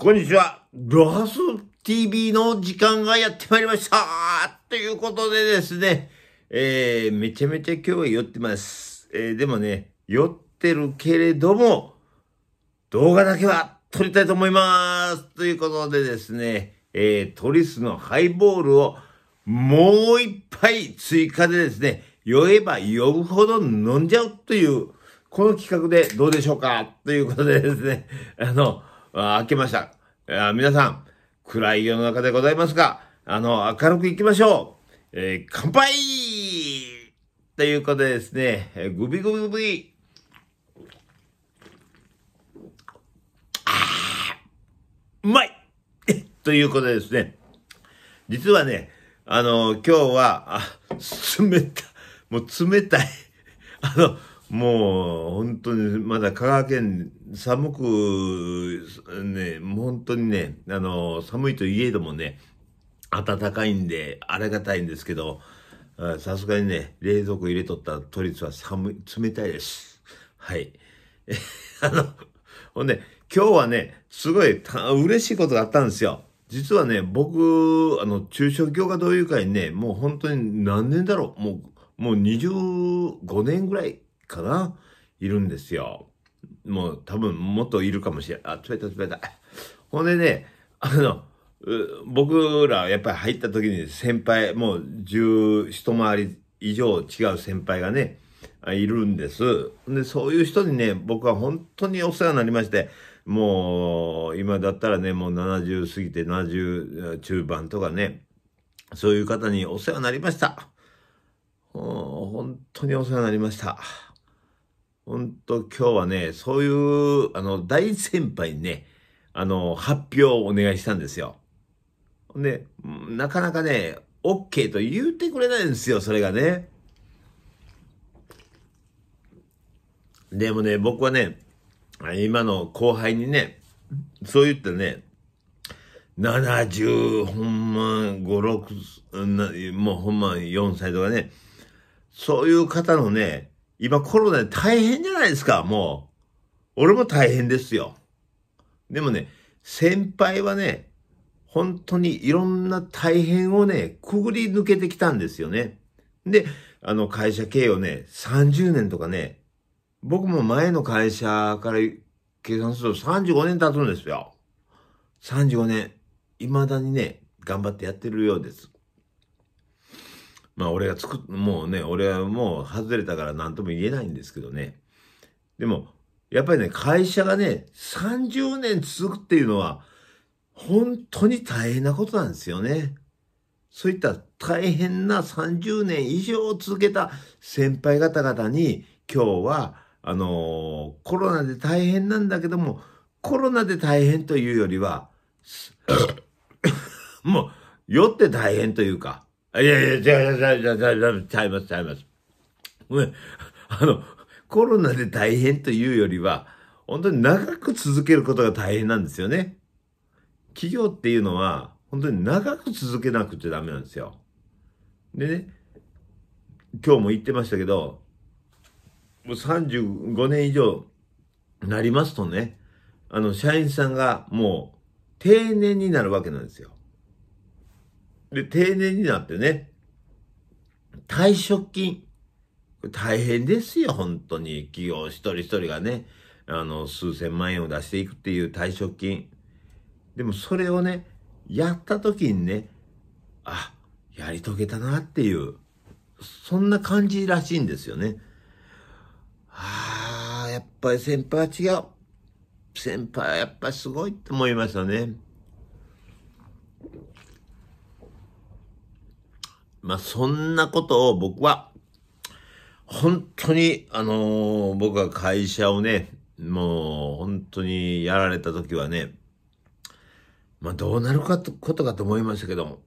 こんにちは。ロハス TV の時間がやってまいりましたということでですね、えー、めちゃめちゃ今日は酔ってます。えー、でもね、酔ってるけれども、動画だけは撮りたいと思いますということでですね、えー、トリスのハイボールをもう一杯追加でですね、酔えば酔うほど飲んじゃうという、この企画でどうでしょうかということでですね、あの、あ明けました。あ皆さん、暗い世の中でございますが、あの、明るく行きましょう。えー、乾杯ということでですね、えー、グビグビグビ。あうまい ということでですね、実はね、あの、今日は、あ、冷た、もう冷たい。あの、もう、本当に、まだ香川県寒く本当にね、あの、寒いといえどもね、暖かいんで、ありがたいんですけど、さすがにね、冷蔵庫入れとった都立は寒い、冷たいです。はい。あの、ほんで、今日はね、すごい嬉しいことがあったんですよ。実はね、僕、あの、中小業界同友会にね、もう本当に何年だろう。もう、もう25年ぐらいかな、いるんですよ。もう多分もっといるかもしれん。あ、冷たい冷たい。ほんでね、あの、僕らやっぱり入った時に先輩、もう十一回り以上違う先輩がね、いるんです。で、そういう人にね、僕は本当にお世話になりまして、もう、今だったらね、もう70過ぎて70中盤とかね、そういう方にお世話になりました。本当にお世話になりました。ほんと今日はね、そういう、あの、大先輩にね、あの、発表をお願いしたんですよ。ね、なかなかね、OK と言ってくれないんですよ、それがね。でもね、僕はね、今の後輩にね、そう言ってね、70、ほんま、5、6、もうほんま4歳とかね、そういう方のね、今コロナで大変じゃないですか、もう。俺も大変ですよ。でもね、先輩はね、本当にいろんな大変をね、くぐり抜けてきたんですよね。で、あの会社経営をね、30年とかね、僕も前の会社から計算すると35年経つんですよ。35年、未だにね、頑張ってやってるようです。まあ俺が作っ、もうね、俺はもう外れたから何とも言えないんですけどね。でも、やっぱりね、会社がね、30年続くっていうのは、本当に大変なことなんですよね。そういった大変な30年以上続けた先輩方々に、今日は、あのー、コロナで大変なんだけども、コロナで大変というよりは、もう、酔って大変というか、いやいや、ちゃいまゃあ、ゃあ、じゃちゃいます、ちゃいます。ごめん。あの、コロナで大変というよりは、本当に長く続けることが大変なんですよね。企業っていうのは、本当に長く続けなくちゃダメなんですよ。でね、今日も言ってましたけど、もう35年以上なりますとね、あの、社員さんがもう定年になるわけなんですよ。で、定年になってね、退職金。大変ですよ、本当に。企業一人一人がね、あの、数千万円を出していくっていう退職金。でもそれをね、やった時にね、あ、やり遂げたなっていう、そんな感じらしいんですよね。ああ、やっぱり先輩は違う。先輩はやっぱすごいって思いましたね。まあ、そんなことを僕は、本当に、あのー、僕が会社をね、もう、本当にやられた時はね、まあ、どうなるかと、ことかと思いましたけども、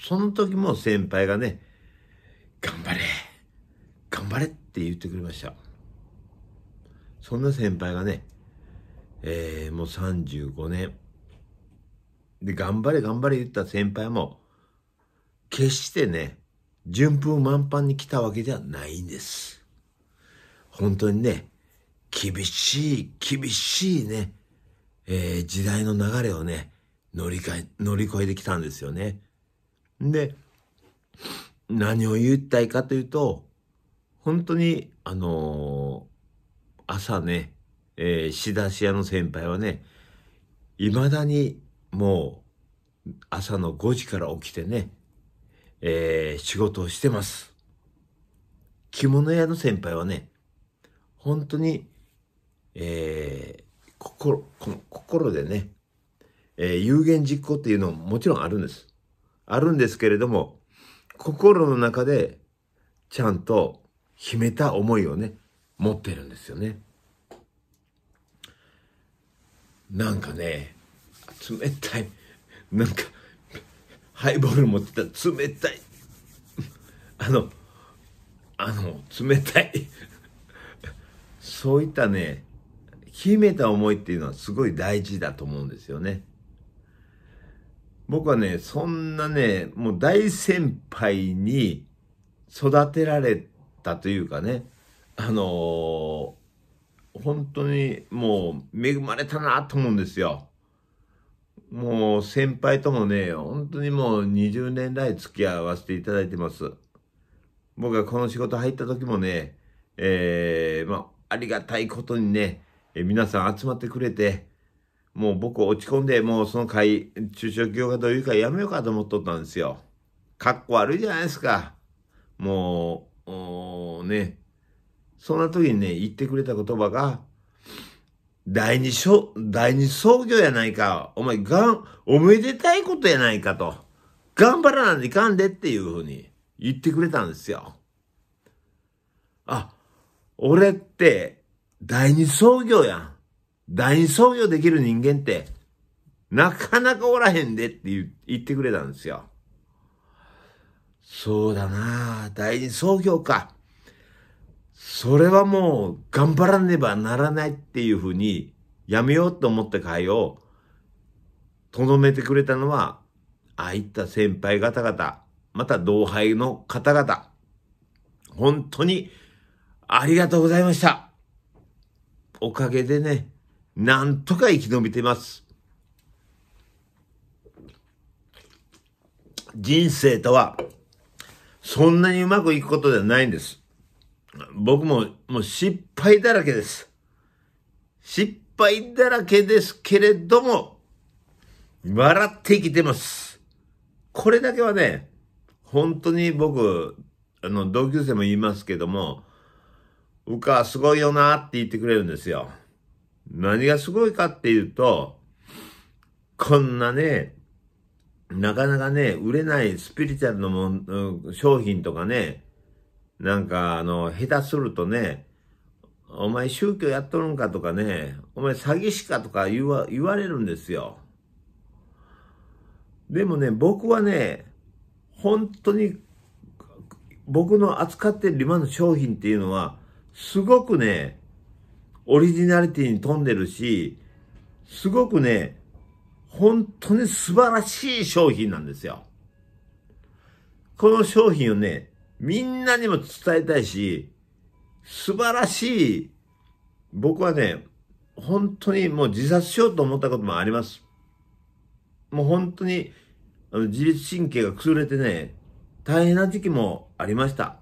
その時も先輩がね、頑張れ頑張れって言ってくれました。そんな先輩がね、えー、もう35年、で、頑張れ頑張れ言った先輩も、決してね、順風満帆に来たわけではないんです。本当にね、厳しい、厳しいね、えー、時代の流れをね、乗り換え、乗り越えてきたんですよね。で、何を言いたいかというと、本当に、あのー、朝ね、えー、仕出し屋の先輩はね、未だにもう朝の5時から起きてね、えー、仕事をしてます。着物屋の先輩はね、本当に、えー、心、この心でね、えー、有言実行っていうのももちろんあるんです。あるんですけれども、心の中でちゃんと秘めた思いをね、持ってるんですよね。なんかね、冷たい、なんか、ハイボール持ってた冷たい。あの、あの、冷たい。そういったね、秘めた思いっていうのはすごい大事だと思うんですよね。僕はね、そんなね、もう大先輩に育てられたというかね、あのー、本当にもう恵まれたなと思うんですよ。もう先輩ともね、本当にもう20年来付き合わせていただいてます。僕がこの仕事入った時もね、えー、まあ、ありがたいことにね、え皆さん集まってくれて、もう僕落ち込んで、もうその会、中小企業どういうかやめようかと思っとったんですよ。かっこ悪いじゃないですか。もう、ね、そんな時にね、言ってくれた言葉が、第二章、第二創業やないか。お前、がん、おめでたいことやないかと。頑張らないといかんでっていうふうに言ってくれたんですよ。あ、俺って、第二創業やん。第二創業できる人間って、なかなかおらへんでって言ってくれたんですよ。そうだな第二創業か。それはもう頑張らねばならないっていうふうにやめようと思った会をとどめてくれたのは、ああいった先輩方々、また同輩の方々、本当にありがとうございました。おかげでね、なんとか生き延びてます。人生とは、そんなにうまくいくことではないんです。僕ももう失敗だらけです。失敗だらけですけれども、笑って生きてます。これだけはね、本当に僕、あの、同級生も言いますけども、うか、すごいよなって言ってくれるんですよ。何がすごいかっていうと、こんなね、なかなかね、売れないスピリチュアルのもん、商品とかね、なんか、あの、下手するとね、お前宗教やっとるんかとかね、お前詐欺師かとか言わ、言われるんですよ。でもね、僕はね、本当に、僕の扱ってる今の商品っていうのは、すごくね、オリジナリティに富んでるし、すごくね、本当に素晴らしい商品なんですよ。この商品をね、みんなにも伝えたいし、素晴らしい、僕はね、本当にもう自殺しようと思ったこともあります。もう本当に、あの自律神経が崩れてね、大変な時期もありました。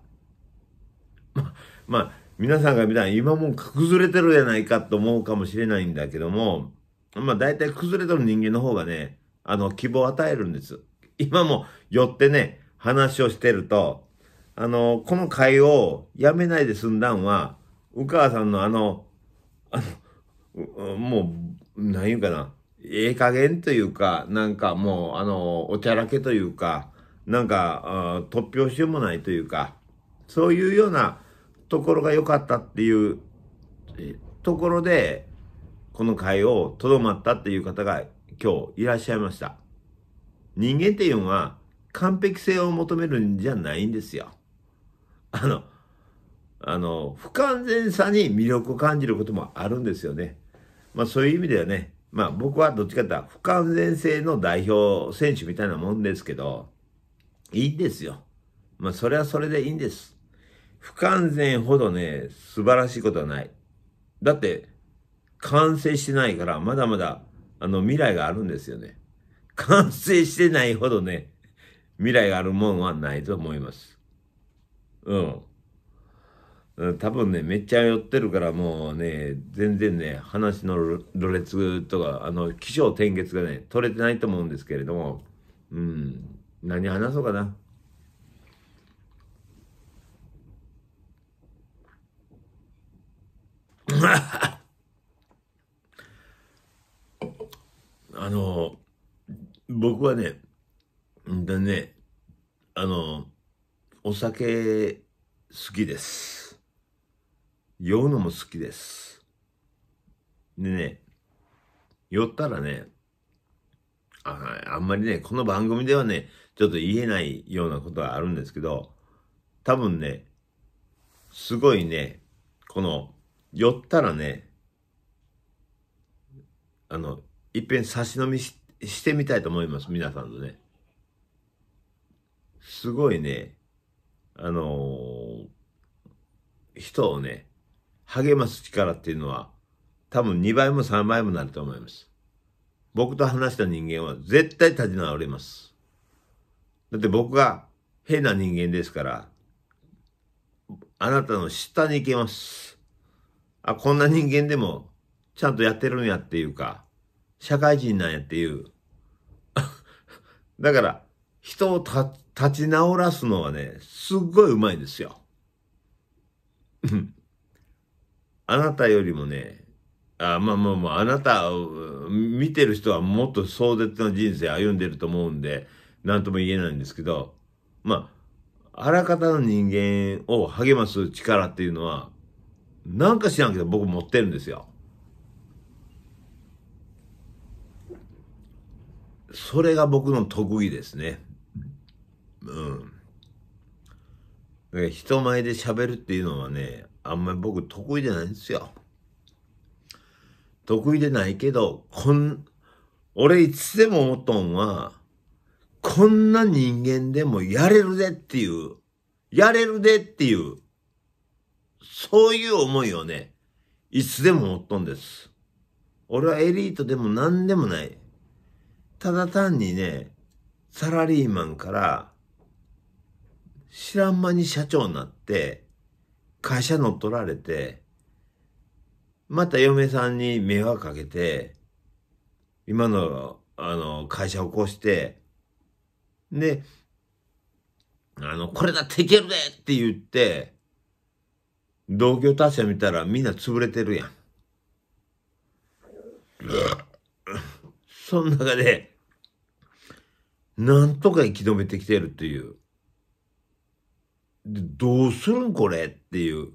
ま、まあ、皆さんが見たら今も崩れてるじゃないかと思うかもしれないんだけども、まあ大体崩れてる人間の方がね、あの希望を与えるんです。今も寄ってね、話をしてると、あの、この会をやめないで済んだんは、お母さんのあの、あの、もう、何言うかな、ええ加減というか、なんかもう、あの、おちゃらけというか、なんか、突拍子もないというか、そういうようなところが良かったっていうところで、この会をとどまったっていう方が今日いらっしゃいました。人間っていうのは完璧性を求めるんじゃないんですよ。あの、あの、不完全さに魅力を感じることもあるんですよね。まあそういう意味ではね、まあ僕はどっちかって不完全性の代表選手みたいなもんですけど、いいんですよ。まあそれはそれでいいんです。不完全ほどね、素晴らしいことはない。だって、完成してないから、まだまだ、あの未来があるんですよね。完成してないほどね、未来があるもんはないと思います。うん。多分ね、めっちゃ酔ってるから、もうね、全然ね、話のろれつとか、あの、起承転結がね、取れてないと思うんですけれども、うん、何話そうかな。あの、僕はね、んだね、あのお酒好きです。酔うのも好きです。でね、酔ったらね、ああんまりね、この番組ではね、ちょっと言えないようなことがあるんですけど、多分ね、すごいね、この、寄ったらね、あの、いっぺん差し飲みしてみたいと思います、皆さんとね。すごいね、あのー、人をね、励ます力っていうのは、多分2倍も3倍もなると思います。僕と話した人間は絶対立ち直れます。だって僕が変な人間ですから、あなたの下に行けます。あ、こんな人間でもちゃんとやってるんやっていうか、社会人なんやっていう。だから、人をた立ち直らすのはね、すっごいうまいですよ。あなたよりもね、あまあまあまあ、あなた、見てる人はもっと壮絶な人生歩んでると思うんで、何とも言えないんですけど、まあ、あらかたの人間を励ます力っていうのは、なんか知らんけど僕持ってるんですよ。それが僕の特技ですね。うん。人前で喋るっていうのはね、あんまり僕得意じゃないんですよ。得意でないけど、こん、俺いつでも思っとんは、こんな人間でもやれるでっていう、やれるでっていう、そういう思いをね、いつでも思っとんです。俺はエリートでも何でもない。ただ単にね、サラリーマンから知らん間に社長になって、会社乗っ取られて、また嫁さんに迷惑かけて、今の、あの、会社を起こして、で、あの、これだっていけるでって言って、同業他社見たらみんな潰れてるやん。その中で、なんとか生き止めてきてるっていう。どうするんこれっていう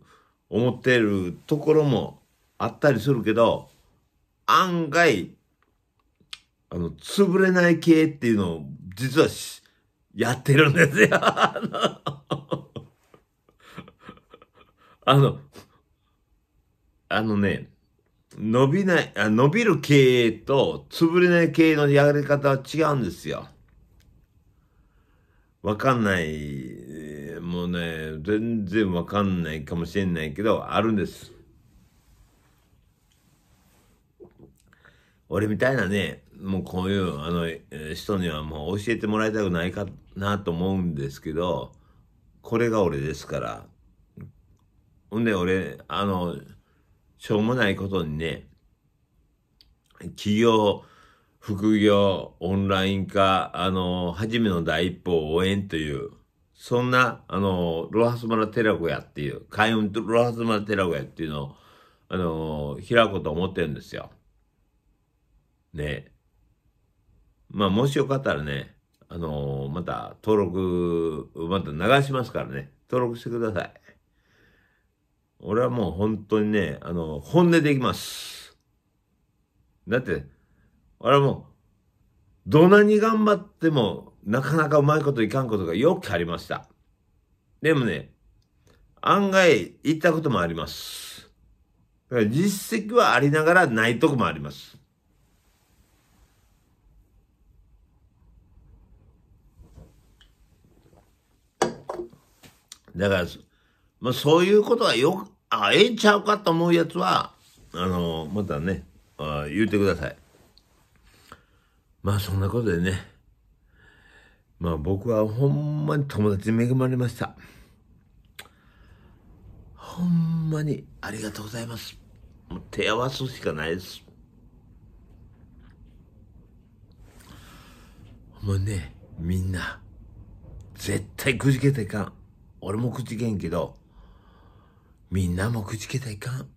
思ってるところもあったりするけど、案外、あの、潰れない系っていうのを実はし、やってるんですよ。あの、あのね、伸びない、あ伸びる経営と潰れない経営のやり方は違うんですよ。わかんないもうね、全然わかんないかもしれないけど、あるんです。俺みたいなね、もうこういう、あの、人にはもう教えてもらいたくないかなと思うんですけど、これが俺ですから。ほんで俺、あの、しょうもないことにね、企業、副業、オンライン化、あの、初めの第一歩を応援という、そんな、あの、ロハスマテ寺子屋っていう、開運とロハスマテ寺子屋っていうのを、あの、開こうと思ってるんですよ。ねまあ、もしよかったらね、あの、また登録、また流しますからね、登録してください。俺はもう本当にね、あの、本音でいきます。だって、俺はもう、どんなに頑張っても、なかなかうまいこといかんことがよくありました。でもね、案外行ったこともあります。実績はありながらないとこもあります。だから、まあ、そういうことはよく、あ、ええんちゃうかと思うやつは、あの、またね、あ言うてください。まあそんなことでね、まあ僕はほんまに友達に恵まれました。ほんまにありがとうございます。もう手合わすしかないです。ほまにね、みんな、絶対くじけていかん。俺もくじけんけど、みんなもくじけていかん。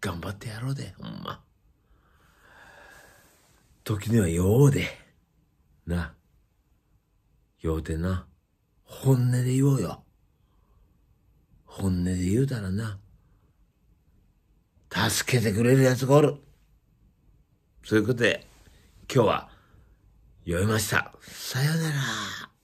頑張ってやろうで、ほんま。時にはようで。な。ようでな。本音で言おうよ。本音で言うたらな。助けてくれる奴がおる。そういうことで、今日は、酔いました。さよなら。